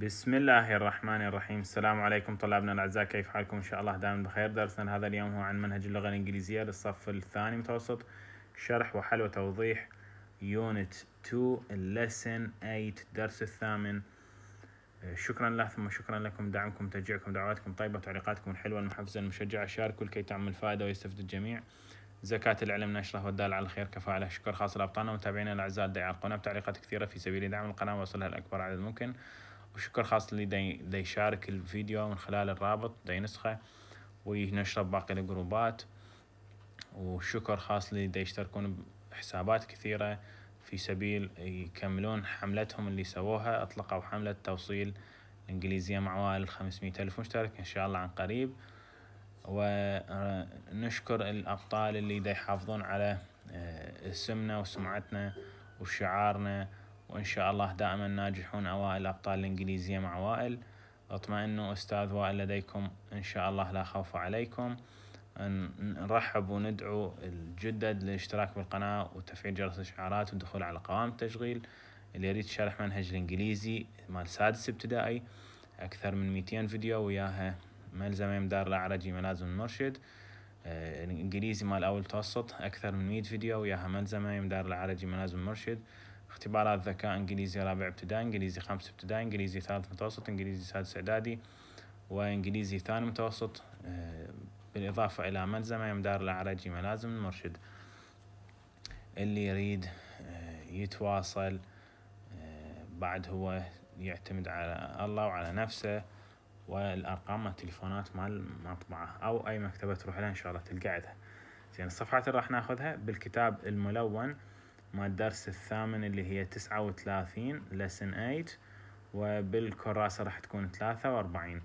بسم الله الرحمن الرحيم السلام عليكم طلابنا الاعزاء كيف حالكم ان شاء الله دائما بخير درسنا هذا اليوم هو عن منهج اللغه الانجليزيه للصف الثاني متوسط شرح وحل وتوضيح يونت 2 lesson 8 درس الثامن آه، شكرا له ثم شكرا لكم دعمكم تشجيعكم دعواتكم طيبه تعليقاتكم الحلوه المحفزه المشجعه شاركوا لكي تعمل فائده ويستفيد الجميع زكاة العلم نشره والدال على الخير كفاعله شكر خاص لأبطالنا ومتابعينا الأعزاء الداعي على القناة بتعليقات كثيرة في سبيل دعم القناة ووصلها لأكبر عدد ممكن وشكر خاص اللي داي, يشارك الفيديو من خلال الرابط دي نسخه وينشره بباقي الجروبات وشكر خاص اللي دا يشتركون بحسابات كثيرة في سبيل يكملون حملتهم اللي سووها أطلقوا حملة توصيل الإنجليزية مع وائل 500 ألف مشترك إن شاء الله عن قريب ونشكر الأبطال اللي دا يحافظون على آه، اسمنا وسمعتنا وشعارنا وإن شاء الله دائما ناجحون أوائل أبطال الإنجليزية مع وائل اطمئنوا أستاذ وائل لديكم إن شاء الله لا خوف عليكم نرحب وندعو الجدد للاشتراك بالقناة وتفعيل جرس الإشعارات والدخول على قوائم التشغيل اللي يريد شرح منهج الإنجليزي مال سادس ابتدائي أكثر من 200 فيديو وياها ملزمة دار الأعرجي ملازم المرشد آه، الإنجليزي مال أول متوسط أكثر من 100 فيديو وياها ملزمة دار الأعرجي ملازم المرشد اختبارات ذكاء انجليزي رابع ابتدائي انجليزي خامس ابتدائي انجليزي ثالث متوسط انجليزي سادس اعدادي وانجليزي ثاني متوسط آه، بالاضافة الى ملزمة دار الاعرجي ملازم المرشد اللي يريد آه، يتواصل آه، بعد هو يعتمد على الله وعلى نفسه والارقام التليفونات مال المطبعة او اي مكتبة تروح لها ان شاء الله تلقعدها زين الصفحات اللي راح ناخذها بالكتاب الملون مال الدرس الثامن اللي هي تسعة وثلاثين lesson ايت وبالكراسة راح تكون ثلاثة واربعين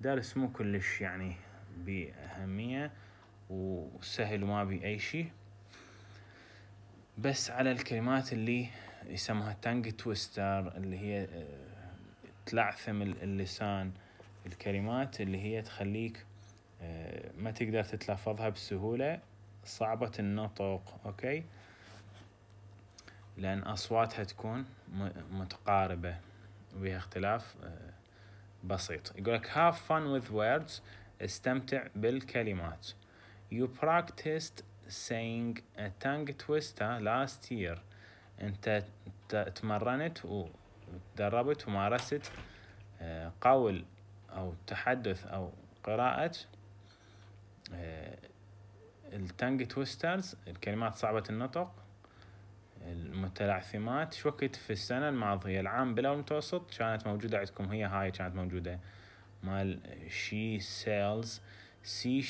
درس مو كلش يعني بأهمية وسهل وما بي أي شيء بس على الكلمات اللي يسموها تانج تويستر اللي هي آه، تلعثم اللسان الكلمات اللي هي تخليك آه، ما تقدر تتلفظها بسهولة صعبة النطق أوكي لأن أصواتها تكون متقاربة وبها اختلاف آه، بسيط يقولك have fun with words استمتع بالكلمات you practiced saying a tongue twister last year انت تمرنت وتدربت ومارست آه، قول او تحدث او قراءة آه، التانج تويسترز الكلمات صعبة النطق المتلعثمات شو وقت في السنة الماضية العام بلا المتوسط كانت موجودة عندكم هي هاي كانت موجودة مال she sells سي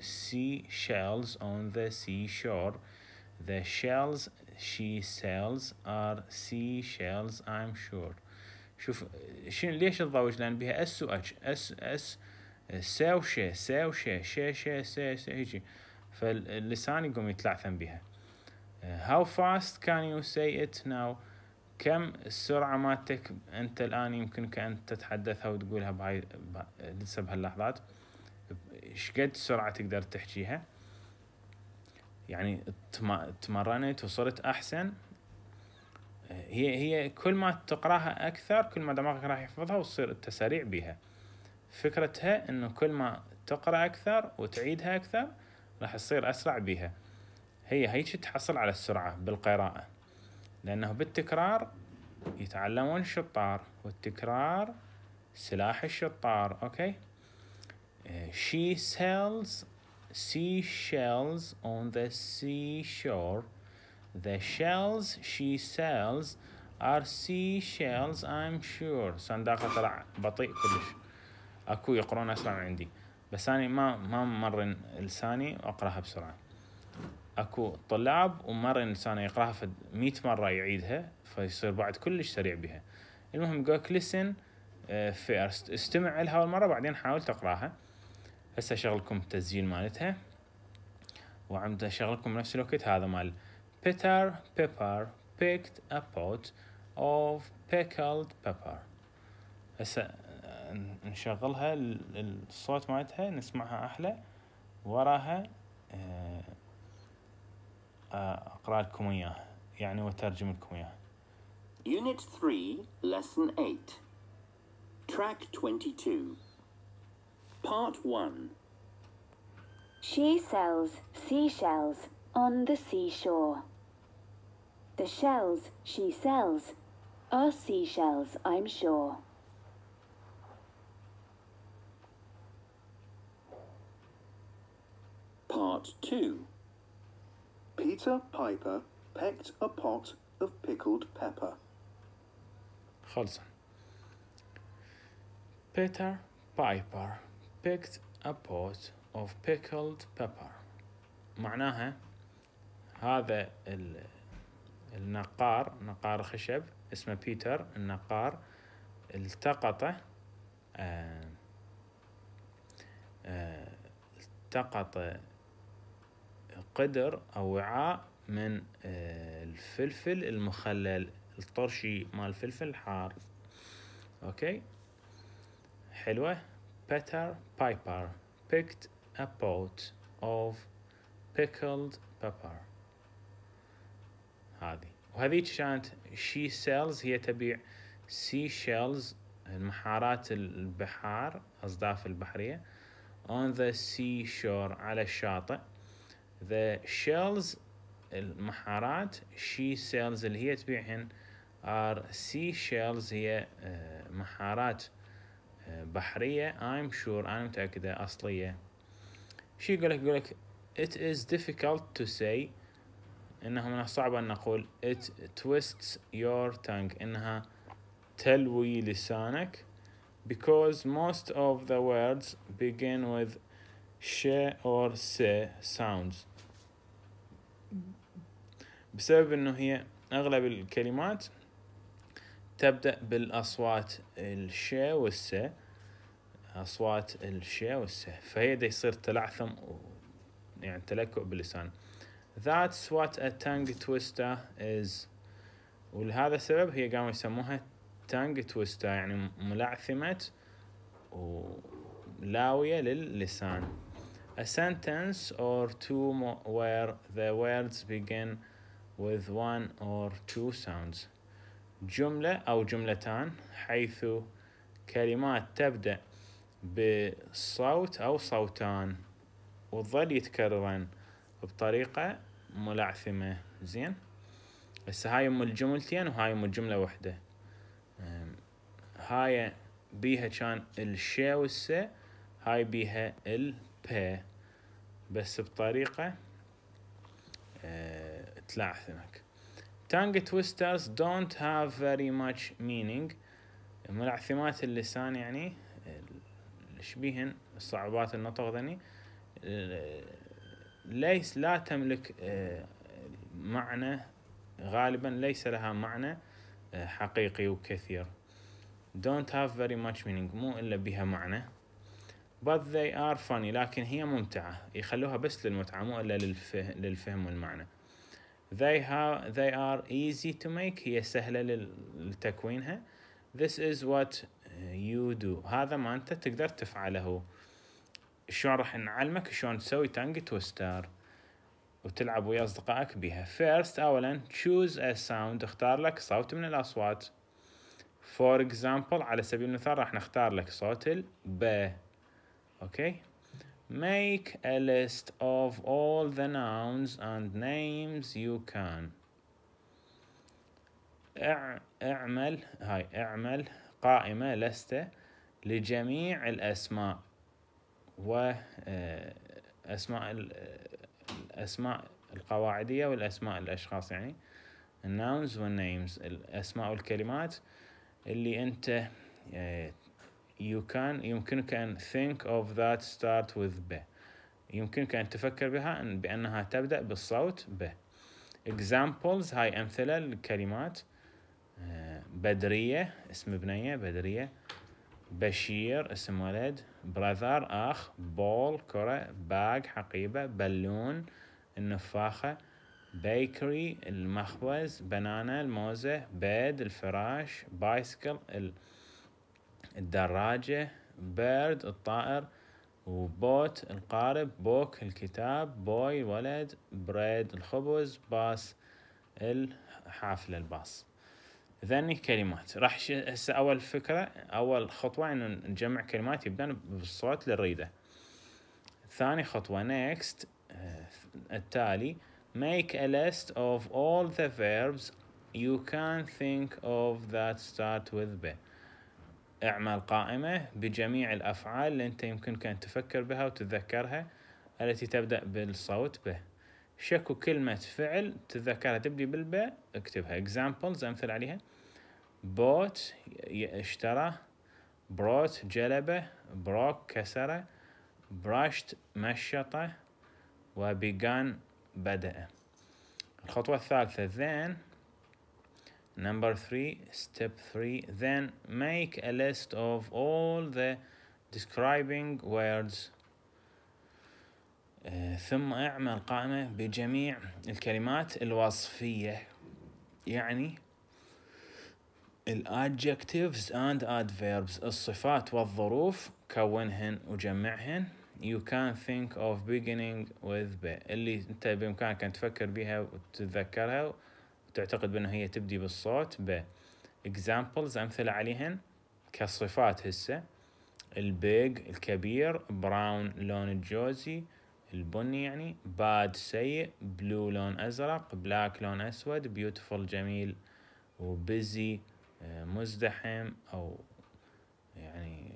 sea shells on the seashore the shells she sells are sea shells I'm sure شوف شنو ليش تضوج لان بها اس و اتش اس اس ساوشة شي شي شي شي سي هيجي فاللسان يقوم يتلعثم بها Uh, how fast can you say it now كم السرعة مالتك انت الان يمكنك ان تتحدثها وتقولها بهاي لسه بهاللحظات شقد سرعة تقدر تحكيها يعني تمرنت وصرت احسن uh, هي هي كل ما تقراها اكثر كل ما دماغك راح يحفظها وتصير انت سريع بيها فكرتها انه كل ما تقرا اكثر وتعيدها اكثر راح تصير اسرع بيها هي هيك تحصل على السرعة بالقراءة لأنه بالتكرار يتعلمون الشطار والتكرار سلاح الشطار أوكي آه، She sells seashells on the seashore The shells she sells are seashells I'm sure صندوق طلع بطيء كلش اكو يقرون اسرع من عندي بس انا ما ما مرن لساني واقراها بسرعه اكو طلاب ومره انسان يقراها فد 100 مره يعيدها فيصير بعد كلش سريع بها المهم يقول لك لسن فيرست استمع لها اول مره بعدين حاول تقراها هسه شغلكم التسجيل مالتها وعمد شغلكم بنفس الوقت هذا مال بيتر بيبر picked a pot of pickled pepper هسه آه، نشغلها الصوت مالتها نسمعها احلى وراها آه، أقرأ لكم إياه يعني وأترجم لكم إياه Unit 3, Lesson 8 Track 22 Part 1 She sells seashells on the seashore. The shells she sells are seashells, I'm sure. Part 2 Peter Piper pecked a pot of pickled pepper. خلصا. Peter Piper picked a pot of pickled pepper. معناها هذا النقار نقار خشب اسمه بيتر النقار التقط التقط قدر او وعاء من آه، الفلفل المخلل الطرشي مال الفلفل الحار اوكي حلوة بيتر piper picked a pot of pickled pepper هذه وهذيك كانت شي سيلز هي تبيع سي شيلز المحارات البحار أصداف البحرية on the seashore على الشاطئ the shells المحارات she sells اللي هي تبيعهن are sea shells هي محارات بحرية I'm sure أنا متأكدة أصلية شو يقولك يقولك it is difficult to say إنه من الصعب أن نقول it twists your tongue إنها تلوي لسانك because most of the words begin with sh or s sounds بسبب انه هي اغلب الكلمات تبدأ بالاصوات الش والس اصوات الش والس فهي دا يصير تلعثم و يعني تلكؤ باللسان That's what a tongue twister is ولهذا السبب هي قاموا يسموها tongue twister يعني ملعثمة ولاوية للسان A sentence or two where the words begin with one or two sounds جملة أو جملتان حيث كلمات تبدأ بصوت أو صوتان وتظل يتكررن بطريقة ملعثمة زين هسه هاي ام الجملتين وهاي ام الجملة وحدة هاي بيها كان الشي والس هاي بيها الب بس بطريقة أه هناك تانج تويسترز دونت هاف فيري ماتش مينينج ملعثمات اللسان يعني شبيهن الصعوبات النطق ذني ليس لا تملك معنى غالبا ليس لها معنى حقيقي وكثير don't have very much meaning مو إلا بها معنى but they are funny لكن هي ممتعة يخلوها بس للمتعة مو إلا للفهم والمعنى They, have, they are easy to make هي سهلة لتكوينها This is what uh, you do هذا ما أنت تقدر تفعله شلون راح نعلمك شلون تسوي تانج توستر وتلعب ويا أصدقائك بها First أولا choose a sound اختار لك صوت من الأصوات For example على سبيل المثال راح نختار لك صوت ال ب أوكي okay. Make a list of all the nouns and names you can. اعمل هاي اعمل قائمة لستة لجميع الأسماء وأسماء آه، آه، الأسماء القواعدية والأسماء الأشخاص يعني الناونز والنيمز الأسماء والكلمات اللي أنت آه، you can يمكنك أن think of that start with ب يمكنك أن تفكر بها أن بأنها تبدأ بالصوت ب examples هاي أمثلة الكلمات آه، بدرية اسم بنية بدرية بشير اسم ولد براذر أخ ball كرة bag حقيبة بالون النفاخة بيكري المخبز بنانا الموزة bed الفراش بايسكل الدراجة بيرد الطائر وبوت القارب بوك الكتاب بوي ولد بريد الخبز باس الحافلة الباص ذني كلمات راح ش... هسه اول فكرة اول خطوة انه نجمع كلمات يبدأ بالصوت اللي نريده ثاني خطوة next آه، التالي make a list of all the verbs you can think of that start with be اعمل قائمة بجميع الأفعال اللي أنت يمكنك أن تفكر بها وتتذكرها التي تبدأ بالصوت به شكو كلمة فعل تتذكرها تبدي بالباء اكتبها examples أمثل عليها بوت اشترى بروت جلبه بروك كسره براشت مشطه وبيجان بدأ الخطوة الثالثة then Number three, step three, then make a list of all the describing words. ثم اعمل قائمة بجميع الكلمات الوصفية يعني adjectives and adverbs الصفات والظروف كونهن وجمعهن you can think of beginning with ب اللي انت بامكانك ان تفكر بها وتتذكرها وتعتقد بأنه هي تبدي بالصوت ب examples أمثلة عليهن كصفات هسه البيج الكبير براون لون الجوزي البني يعني باد سيء بلو لون أزرق بلاك لون أسود بيوتفل جميل وبزي آه، مزدحم أو يعني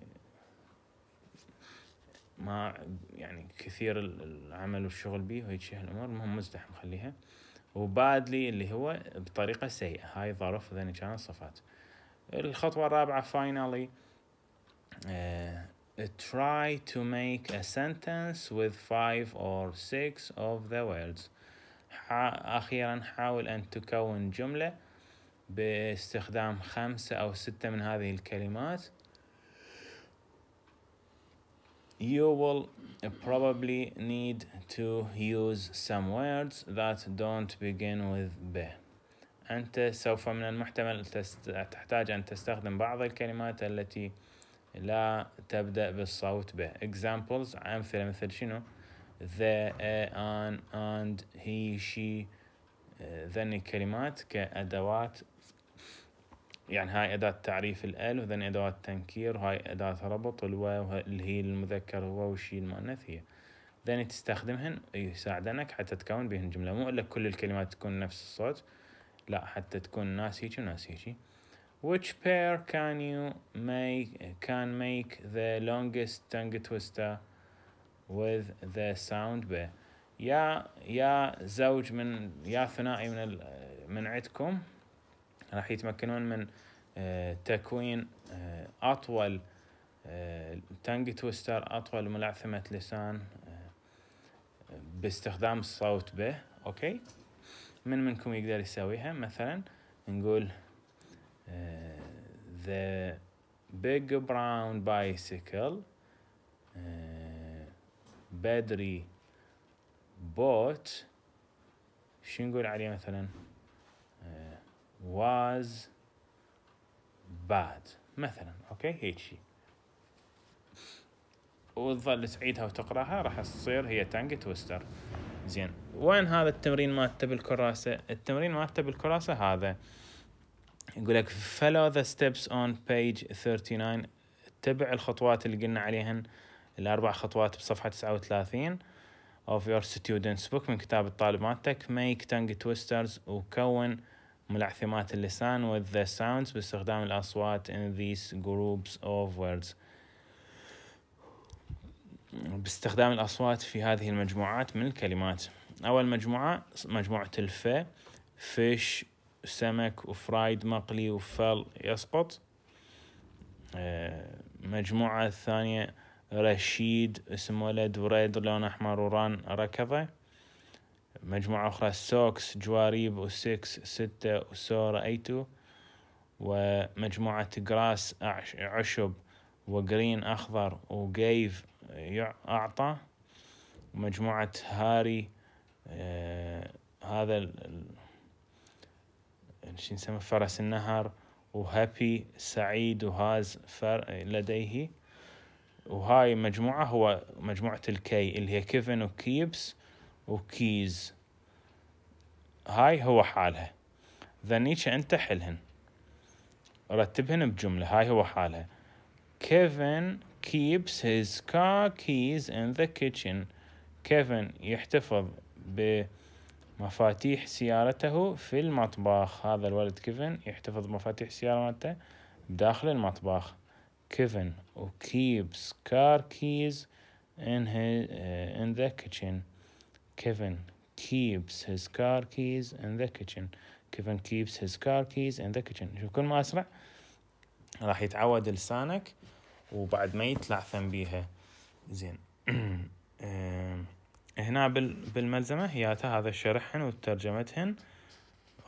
ما يعني كثير العمل والشغل به وهيك هالامور المهم مزدحم خليها وبادلي اللي هو بطريقة سيئة هاي ظرف ذني كان صفات الخطوة الرابعة finally uh, try to make a sentence with five or six of the words أخيرا حاول أن تكون جملة باستخدام خمسة أو ستة من هذه الكلمات you will probably need to use some words that don't begin with ب أنت سوف من المحتمل تحتاج أن تستخدم بعض الكلمات التي لا تبدأ بالصوت ب examples أمثلة مثل شنو the an and he she ذني الكلمات كأدوات يعني هاي أداة تعريف الأل وذن أدوات تنكير وهاي أداة ربط الواو اللي هي المذكر هو والشي المؤنث هي ذن تستخدمهن يساعدنك حتى تكون بهن جملة مو إلا كل الكلمات تكون نفس الصوت لا حتى تكون ناس هيجي وناس هيجي which pair can you make can make the longest tongue twister with the sound ب يا يا زوج من يا ثنائي من ال من عندكم راح يتمكنون من آه، تكوين آه، أطول آه، تانج تويستر أطول ملعثمة لسان باستخدام الصوت به أوكي من منكم يقدر يسويها مثلا نقول the big brown bicycle بدري بوت شو نقول عليه مثلا was bad مثلا اوكي هيك شيء وتظل تعيدها وتقراها راح تصير هي تانج تويستر زين وين هذا التمرين مالته بالكراسه التمرين مالته بالكراسه هذا يقول لك follow the steps on page 39 اتبع الخطوات اللي قلنا عليهن الاربع خطوات بصفحه 39 of your students book من كتاب الطالب مالتك make tongue twisters وكون ملعثمات اللسان with the sounds باستخدام الأصوات in these groups of words باستخدام الأصوات في هذه المجموعات من الكلمات أول مجموعة مجموعة الف فيش سمك وفرايد مقلي وفل يسقط آه، مجموعة الثانية رشيد اسم ولد وريد لون أحمر وران ركضة مجموعة أخرى سوكس جواريب وسكس ستة وسورة أيتو ومجموعة جراس عشب وجرين أخضر وجيف أعطى ومجموعة هاري آه هذا ال... شو نسمى فرس النهر وهابي سعيد وهاز فر... لديه وهاي مجموعة هو مجموعة الكي اللي هي كيفن وكيبس وكيز هاي هو حالها ذنيش انت حلهن رتبهن بجملة هاي هو حالها كيفن keeps his car keys in the kitchen كيفن يحتفظ بمفاتيح سيارته في المطبخ هذا الولد كيفن يحتفظ بمفاتيح سيارته داخل المطبخ كيفن keeps car keys in, his, uh, in the kitchen Kevin keeps his car keys in the kitchen Kevin keeps his car keys in the kitchen شوف كل ما أسرع راح يتعود لسانك وبعد ما يتلعثم بيها زين هنا بالملزمة هياته هذا شرحهن وترجمتهن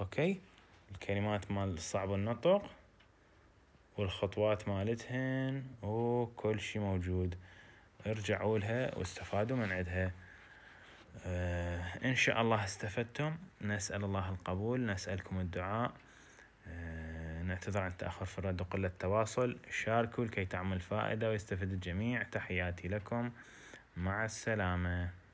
اوكي الكلمات مال صعب النطق والخطوات مالتهن وكل شيء موجود ارجعوا لها واستفادوا من عندها آه، إن شاء الله استفدتم نسأل الله القبول نسألكم الدعاء آه، نعتذر عن التأخر في الرد وقلة التواصل شاركوا لكي تعمل فائدة ويستفيد الجميع تحياتي لكم مع السلامة